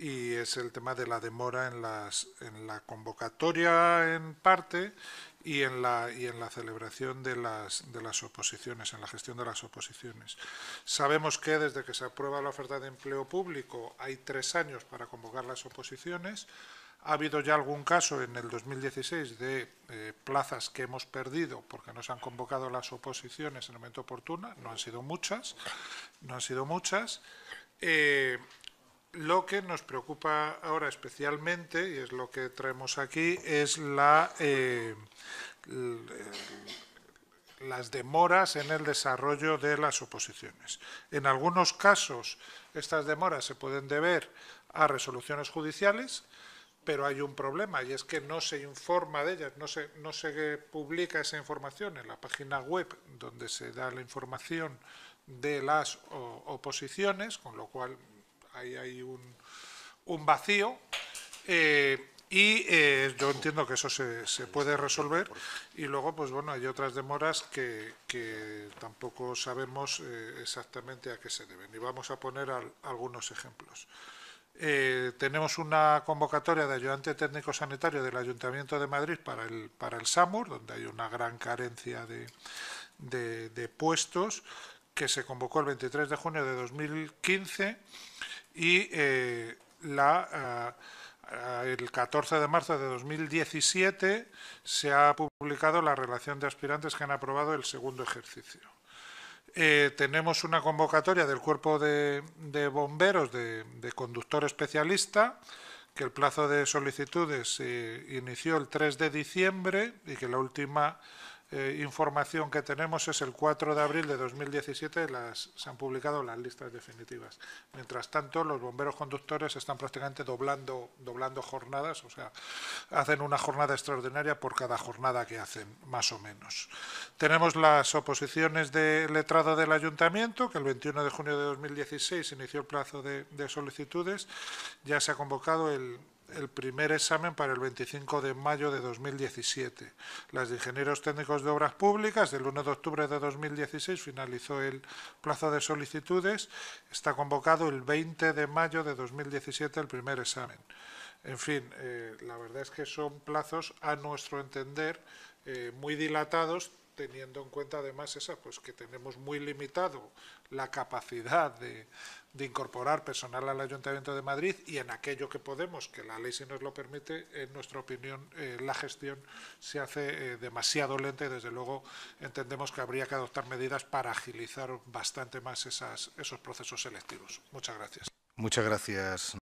y es el tema de la demora en, las, en la convocatoria en parte y en la, y en la celebración de las, de las oposiciones, en la gestión de las oposiciones. Sabemos que desde que se aprueba la oferta de empleo público hay tres años para convocar las oposiciones. Ha habido ya algún caso en el 2016 de eh, plazas que hemos perdido porque no se han convocado las oposiciones en el momento oportuno, no han sido muchas, no han sido muchas. Eh, lo que nos preocupa ahora especialmente, y es lo que traemos aquí, es la, eh, las demoras en el desarrollo de las oposiciones. En algunos casos, estas demoras se pueden deber a resoluciones judiciales, pero hay un problema y es que no se informa de ellas, no se, no publica esa información en la página web donde se da la información de las oposiciones, con lo cual ahí hay un, vacío. Eh, y eh, yo entiendo que eso se, puede resolver y luego, pues bueno, hay otras demoras que, tampoco sabemos eh, exactamente a qué se deben. Y vamos a poner algunos ejemplos. tenemos una convocatoria de ayudante técnico sanitario del Ayuntamiento de Madrid para el, para el SAMUR, donde hay una gran carencia de, de puestos que se convocó el 23 de junio de 2015 y eh, la, eh, el 14 de marzo de 2017 se ha publicado la relación de aspirantes que han aprobado el segundo ejercicio. Eh, tenemos una convocatoria del Cuerpo de, Bomberos de, Conductor Especialista, que el plazo de solicitudes inició el 3 de diciembre y que la última eh, información que tenemos es el 4 de abril de 2017, las, se han publicado las listas definitivas. Mientras tanto, los bomberos conductores están prácticamente doblando, doblando jornadas, o sea, hacen una jornada extraordinaria por cada jornada que hacen, más o menos. Tenemos las oposiciones de letrado del ayuntamiento, que el 21 de junio de 2016 inició el plazo de solicitudes. Ya se ha convocado el, el primer examen para el 25 de mayo de 2017. Las ingenieros técnicos de obras públicas, del 1 de octubre de 2016 finalizó el plazo de solicitudes. Está convocado el 20 de mayo de 2017 el primer examen. En fin, eh, la verdad es que son plazos, a nuestro entender, eh, muy dilatados, teniendo en cuenta además esa, pues que tenemos muy limitado la capacidad de, incorporar personal al Ayuntamiento de Madrid y en aquello que podemos, que la ley sí nos lo permite, en nuestra opinión eh, la gestión se hace eh, demasiado lenta y desde luego entendemos que habría que adoptar medidas para agilizar bastante más esas, esos procesos selectivos. Muchas gracias. Muchas gracias.